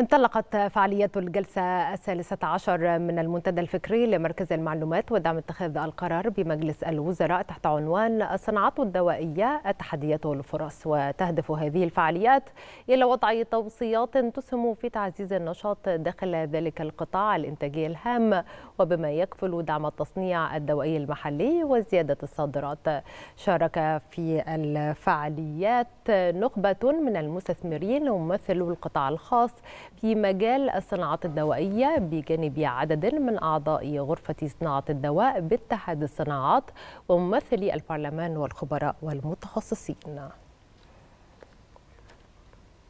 انطلقت فعاليات الجلسة الثالثة عشر من المنتدى الفكري لمركز المعلومات ودعم اتخاذ القرار بمجلس الوزراء تحت عنوان الصناعات الدوائية التحديات والفرص وتهدف هذه الفعاليات إلى وضع توصيات تسهم في تعزيز النشاط داخل ذلك القطاع الإنتاجي الهام وبما يكفل دعم التصنيع الدوائي المحلي وزيادة الصادرات شارك في الفعاليات نخبة من المستثمرين وممثلو القطاع الخاص في مجال الصناعات الدوائية بجانب عدد من أعضاء غرفة صناعة الدواء باتحاد الصناعات وممثلي البرلمان والخبراء والمتخصصين